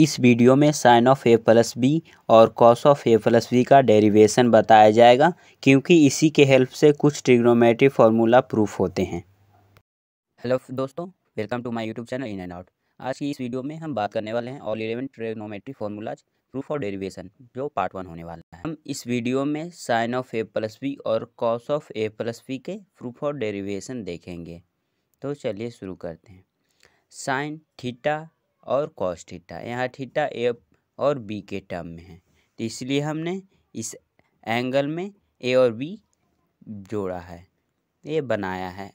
इस वीडियो में sine of A plus B और cos of A plus B का डेरिवेशन बताया जाएगा क्योंकि इसी के हेल्प से कुछ ट्रिग्नोमेट्री फार्मूला प्रूफ होते हैं हेलो दोस्तों welcome to my YouTube channel in and out आज की इस वीडियो में हम बात करने वाले हैं all eleven trigonometry formulas proof और डेरीवेशन जो पार्ट वन होने वाला है हम इस वीडियो में sine of A plus B और cos of A plus B के प्रूफ और डेरीवेशन देखेंगे तो चलिए शुरू करते हैं साइन थीटा और कॉस थीटा यहाँ थीटा ए और बी के टर्म में है तो इसलिए हमने इस एंगल में ए और बी जोड़ा है ये बनाया है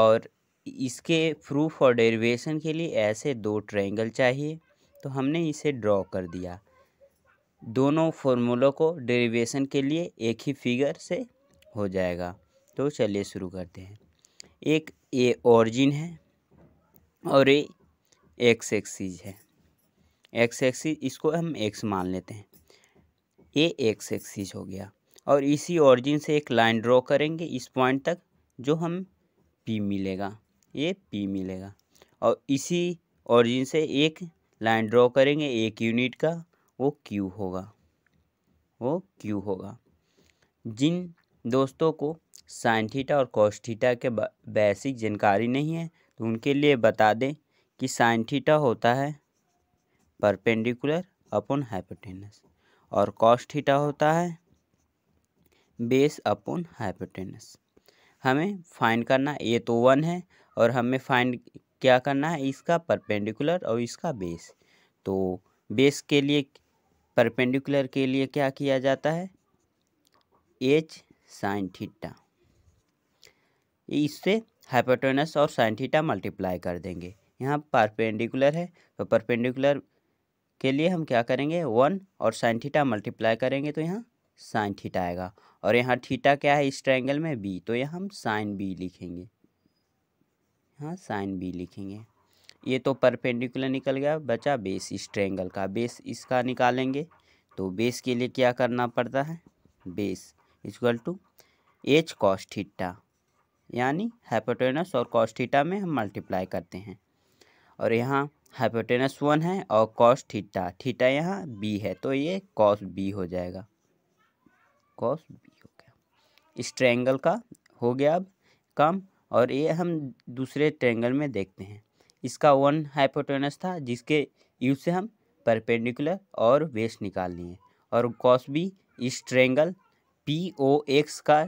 और इसके प्रूफ और डेरिवेशन के लिए ऐसे दो ट्रायंगल चाहिए तो हमने इसे ड्रॉ कर दिया दोनों फॉर्मूलों को डेरिवेशन के लिए एक ही फिगर से हो जाएगा तो चलिए शुरू करते हैं एक ए ओरिजिन है और ए एक्स एक्सीज है एक्स एक्सीज इसको हम एक्स मान लेते हैं ये एक्स एक्सीज हो गया और इसी ऑरिजिन से एक लाइन ड्रॉ करेंगे इस पॉइंट तक जो हम पी मिलेगा ये पी मिलेगा और इसी ऑरिजिन से एक लाइन ड्रॉ करेंगे एक यूनिट का वो क्यू होगा वो क्यू होगा जिन दोस्तों को साइन थीटा और कॉस थीटा के बेसिक जानकारी नहीं है तो उनके लिए बता दें कि साइन थीटा होता है परपेंडिकुलर अपॉन हाइपोटेनस और कॉस थीटा होता है बेस अपॉन हाइपोटेनस हमें फाइंड करना ये तो वन है और हमें फाइंड क्या करना है इसका परपेंडिकुलर और इसका बेस तो बेस के लिए परपेंडिकुलर के लिए क्या किया जाता है एच साइन थीटा इससे हाइपोटेनस और साइन थीटा मल्टीप्लाई कर देंगे यहाँ परपेंडिकुलर है तो परपेंडिकुलर के लिए हम क्या करेंगे वन और साइन थीटा मल्टीप्लाई करेंगे तो यहाँ साइन थीटा आएगा और यहाँ थीटा क्या है इस ट्रायंगल में बी तो यहाँ हम साइन बी लिखेंगे यहाँ साइन बी लिखेंगे ये तो परपेंडिकुलर निकल गया बचा बेस इस ट्रायंगल का बेस इसका निकालेंगे तो बेस के लिए क्या करना पड़ता है base equal to H cos theta यानी हाइपोटेनस और कॉस्टिटा में हम मल्टीप्लाई करते हैं और यहाँ हाइपोटेनस वन है और कॉस थीटा थीटा यहाँ बी है तो ये कॉस बी हो जाएगा कॉस बी हो गया इस ट्रेंगल का हो गया अब काम और ये हम दूसरे ट्रेंगल में देखते हैं इसका वन हाइपोटेनस था जिसके यू से हम परपेंडिकुलर और बेस निकाल लिए और कॉस बी इस ट्रेंगल पी ओ एक्स का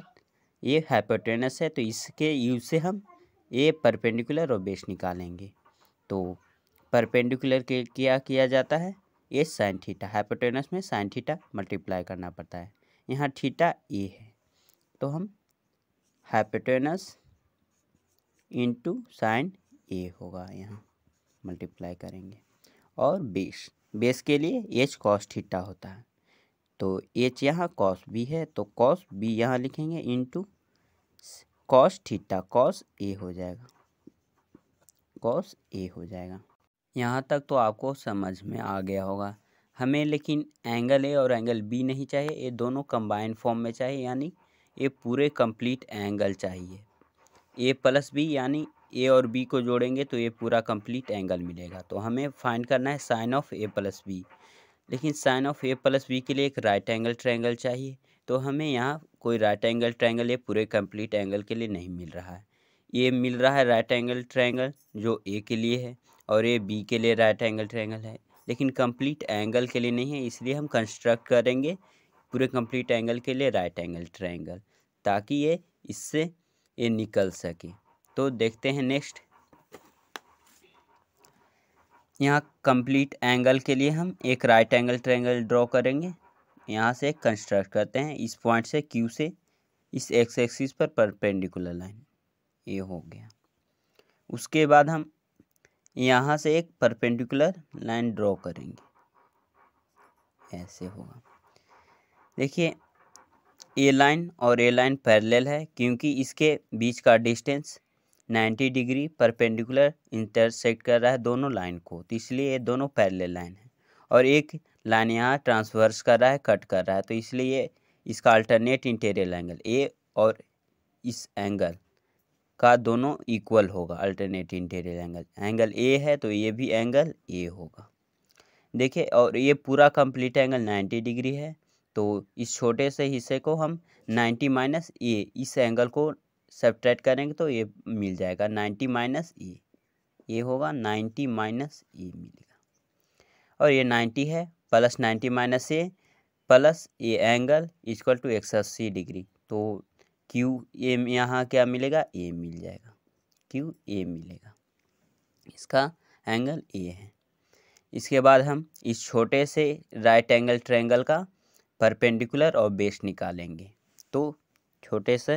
ये हाइपोटेनस है तो इसके यू से हम ये परपेंडिकुलर और बेस निकालेंगे तो परपेंडिकुलर के क्या किया जाता है ए साइन थीटा हाइपोटेनस में साइन थीटा मल्टीप्लाई करना पड़ता है यहाँ थीटा ए है तो हम हाइपोटेनस इंटू साइन ए होगा यहाँ मल्टीप्लाई करेंगे और बेस बेस के लिए एच कॉस थीटा होता है तो एच यहाँ कॉस बी है तो कॉस बी यहाँ लिखेंगे into cos theta cos A हो जाएगा कॉस ए हो जाएगा यहाँ तक तो आपको समझ में आ गया होगा हमें लेकिन एंगल ए और एंगल बी नहीं चाहिए ये दोनों कंबाइंड फॉर्म में चाहिए यानी ये पूरे कंप्लीट एंगल चाहिए ए प्लस बी यानी ए और बी को जोड़ेंगे तो ये पूरा कंप्लीट एंगल मिलेगा तो हमें फाइंड करना है sine of A plus B लेकिन sine of A plus B के लिए एक राइट एंगल ट्रायंगल चाहिए तो हमें यहाँ कोई राइट एंगल ट्रायंगल ये पूरे कंप्लीट एंगल के लिए नहीं मिल रहा है ये मिल रहा है राइट एंगल ट्रायंगल जो ए के लिए है और ये बी के लिए राइट एंगल ट्रायंगल है लेकिन कंप्लीट एंगल के लिए नहीं है इसलिए हम कंस्ट्रक्ट करेंगे पूरे कंप्लीट एंगल के लिए राइट एंगल ट्रायंगल ताकि ये इससे ये निकल सके तो देखते हैं नेक्स्ट यहाँ कंप्लीट एंगल के लिए हम एक राइट एंगल ट्रायंगल ड्रॉ करेंगे यहाँ से कंस्ट्रक्ट करते हैं इस पॉइंट से क्यू से इस एक्स एक्सिस पर परपेंडिकुलर लाइन ये हो गया उसके बाद हम यहाँ से एक परपेंडिकुलर लाइन ड्रॉ करेंगे ऐसे होगा देखिए ए लाइन और ए लाइन पैरेलल है क्योंकि इसके बीच का डिस्टेंस 90 डिग्री परपेंडिकुलर इंटरसेक्ट कर रहा है दोनों लाइन को तो इसलिए ये दोनों पैरेलल लाइन है और एक लाइन यहाँ ट्रांसवर्स कर रहा है कट कर रहा है तो इसलिए इसका अल्टरनेट इंटीरियर एंगल ए और इस एंगल का दोनों इक्वल होगा alternate interior angle angle A है तो ये भी एंगल ए होगा देखिए और ये पूरा कंप्लीट एंगल 90 डिग्री है तो इस छोटे से हिस्से को हम 90 माइनस ए इस एंगल को सब्ट्रैक्ट करेंगे तो ये मिल जाएगा 90 माइनस ए ये होगा 90 माइनस ए मिलेगा और ये 90 है plus 90 minus A plus A angle equal to एक डिग्री तो क्यू ए यहाँ क्या मिलेगा ए मिल जाएगा क्यू ए मिलेगा इसका एंगल ए है इसके बाद हम इस छोटे से राइट एंगल ट्रायंगल का परपेंडिकुलर और बेस निकालेंगे तो छोटे से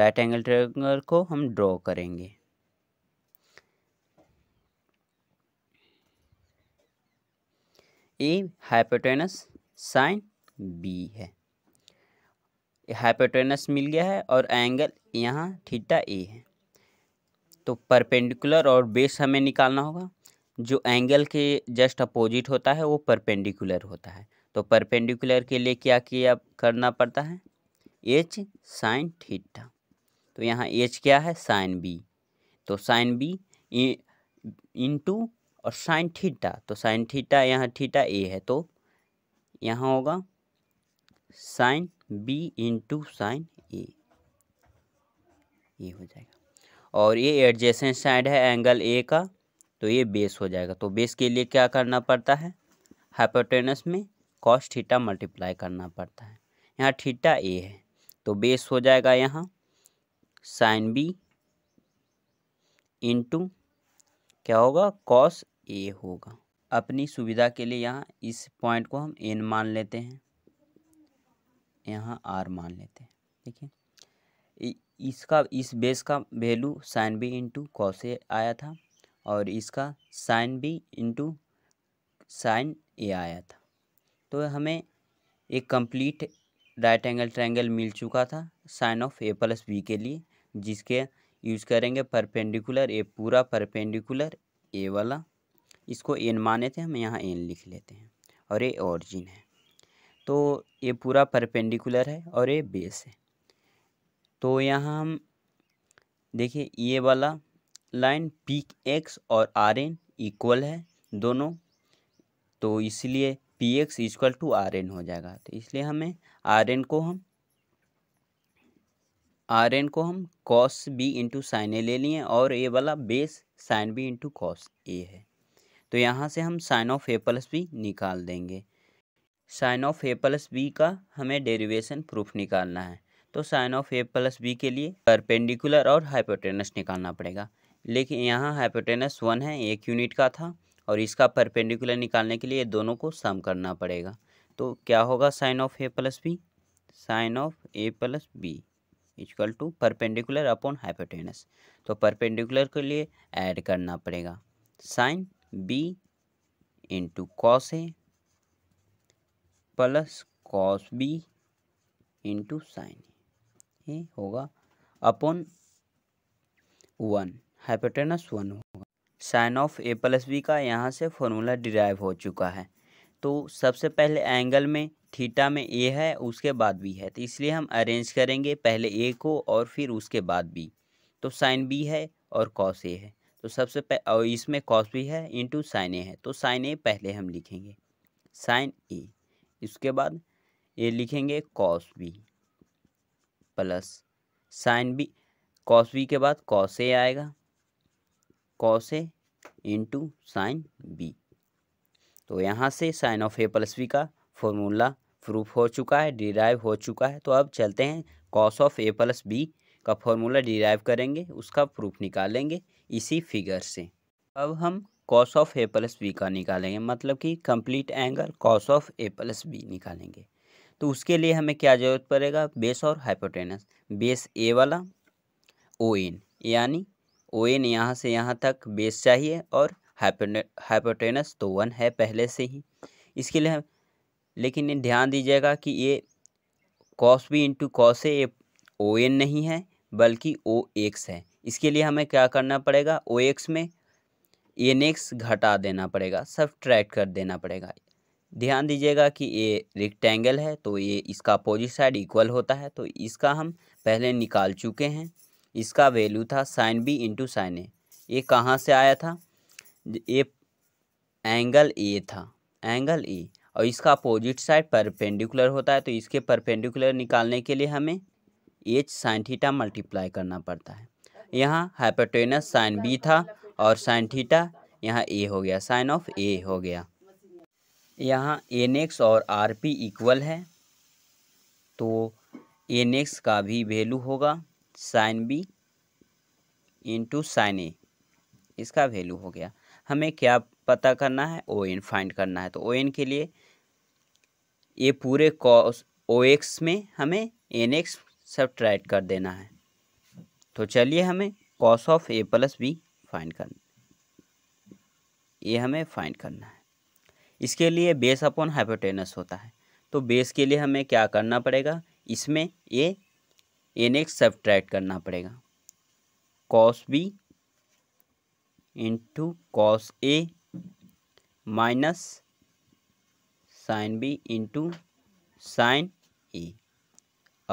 राइट एंगल ट्रायंगल को हम ड्रॉ करेंगे ए हाइपोटेनस साइन बी है हाइपोटेनस मिल गया है और एंगल यहाँ थीटा ए है तो परपेंडिकुलर और बेस हमें निकालना होगा जो एंगल के जस्ट अपोजिट होता है वो परपेंडिकुलर होता है तो परपेंडिकुलर के लिए क्या किया करना पड़ता है एच साइन थीटा तो यहाँ एच क्या है साइन बी तो साइन बी इंटू और साइन थीटा तो साइन थीटा यहाँ थीटा ए है तो यहाँ होगा sine B into sine A ये हो जाएगा और ये एडजेसेंट साइड है एंगल ए का तो ये बेस हो जाएगा तो बेस के लिए क्या करना पड़ता है हाइपोटेनस में कॉस थीटा मल्टीप्लाई करना पड़ता है यहाँ थीटा ए है तो बेस हो जाएगा यहाँ साइन बी इंटू क्या होगा कॉस ए होगा अपनी सुविधा के लिए यहाँ इस पॉइंट को हम एन मान लेते हैं यहाँ आर मान लेते हैं देखिए इसका इस बेस का value sine B into cos A आया था और इसका sine B into sine A आया था तो हमें एक कंप्लीट राइट एंगल ट्रायंगल मिल चुका था sine of A plus B के लिए जिसके यूज करेंगे परपेंडिकुलर ए पूरा परपेंडिकुलर ए वाला इसको एन माने थे हम यहाँ एन लिख लेते हैं और ये ऑरिजिन है तो ये पूरा परपेंडिकुलर है और ये बेस है तो यहाँ हम देखिए ये वाला लाइन पी एक्स और आर एन इक्वल है दोनों तो इसलिए P X equal to R N हो जाएगा तो इसलिए हमें आर एन को हम आर एन को हम cos B into sine A ले लिए और ए वाला base sine B into cos A है तो यहाँ से हम sine of A plus B निकाल देंगे sine of A plus B का हमें डेरिवेशन प्रूफ निकालना है तो sine of A plus B के लिए परपेंडिकुलर और हाइपोटेनस निकालना पड़ेगा लेकिन यहाँ हाइपोटेनस वन है एक यूनिट का था और इसका परपेंडिकुलर निकालने के लिए दोनों को सम करना पड़ेगा तो क्या होगा sine of A plus B sine of A plus B equal to perpendicular upon hypotenuse तो परपेंडिकुलर के लिए ऐड करना पड़ेगा sine B into cos A plus cos B into sine ये होगा अपॉन वन हाइपोटेनस वन होगा sine of A plus B का यहाँ से फॉर्मूला डिराइव हो चुका है तो सबसे पहले एंगल में थीटा में ए है उसके बाद बी है तो इसलिए हम अरेंज करेंगे पहले ए को और फिर उसके बाद बी तो साइन बी है और कॉस ए है तो सबसे पह इसमें कॉस बी है इंटू साइन ए है तो साइन ए पहले हम लिखेंगे साइन ए इसके बाद ये लिखेंगे cos B plus sine B cos B के बाद कॉस ए आएगा cos A into sine B तो यहाँ से sine of A plus B का फॉर्मूला प्रूफ हो चुका है डिराइव हो चुका है तो अब चलते हैं cos of A plus B का फॉर्मूला डिराइव करेंगे उसका प्रूफ निकालेंगे इसी फिगर से अब हम cos of A plus B का निकालेंगे मतलब कि complete angle cos of A plus B निकालेंगे तो उसके लिए हमें क्या ज़रूरत पड़ेगा बेस और हाइपोटेनस बेस ए वाला ओ एन यानी ओ एन यहाँ से यहाँ तक बेस चाहिए और हाइपोटेनस तो वन है पहले से ही इसके लिए हम लेकिन ध्यान दीजिएगा कि ये cos B into cos A O N नहीं है बल्कि ओ एक्स है इसके लिए हमें क्या करना पड़ेगा ओ एक्स में एन एक्स घटा देना पड़ेगा सब्ट्रैक्ट कर देना पड़ेगा ध्यान दीजिएगा कि ये रिक्टेंगल है तो ये इसका अपोजिट साइड इक्वल होता है तो इसका हम पहले निकाल चुके हैं इसका वैल्यू था sine B into sine A ये कहाँ से आया था ये एंगल ए था एंगल ए और इसका अपोजिट साइड परपेंडिकुलर होता है तो इसके परपेंडिकुलर निकालने के लिए हमें एच साइन थीटा मल्टीप्लाई करना पड़ता है यहाँ हाइपोटेनस साइन बी था और साइन थीटा यहाँ ए हो गया साइन ऑफ ए हो गया यहाँ एन एक्स और आर पी इक्वल है तो एन एक्स का भी वैल्यू होगा sine B into sine A इसका वैल्यू हो गया हमें क्या पता करना है ओ एन फाइंड करना है तो ओ एन के लिए ये पूरे कॉस ओ एक्स में हमें एन एक्स सब कर देना है तो चलिए हमें cos of A plus B find करना ये हमें फाइंड करना है इसके लिए बेस अपॉन हाइपोटेनस होता है तो बेस के लिए हमें क्या करना पड़ेगा इसमें ये एन एक्स सब्ट्रैक्ट करना पड़ेगा cos B into cos A minus sine B into sine A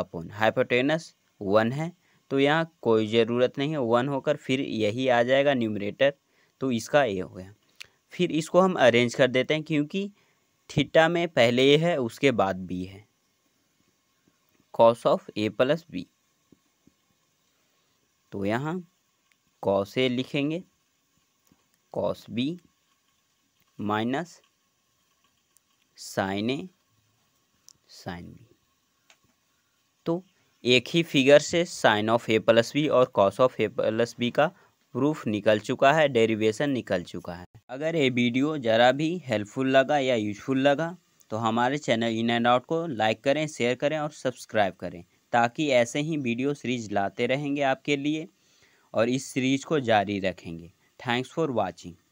upon hypotenuse one है तो यहाँ कोई ज़रूरत नहीं है वन होकर फिर यही आ जाएगा न्यूमरेटर तो इसका ए हो गया फिर इसको हम अरेंज कर देते हैं क्योंकि थीटा में पहले ए है उसके बाद बी है cos of A plus B तो यहाँ कॉस ए लिखेंगे cos B minus sine A sine B एक ही फिगर से sine of A plus B और cos of A plus B का प्रूफ निकल चुका है डेरिवेशन निकल चुका है अगर ये वीडियो ज़रा भी हेल्पफुल लगा या यूजफुल लगा तो हमारे चैनल इन एंड आउट को लाइक करें शेयर करें और सब्सक्राइब करें ताकि ऐसे ही वीडियो सीरीज लाते रहेंगे आपके लिए और इस सीरीज को जारी रखेंगे थैंक्स फॉर वॉचिंग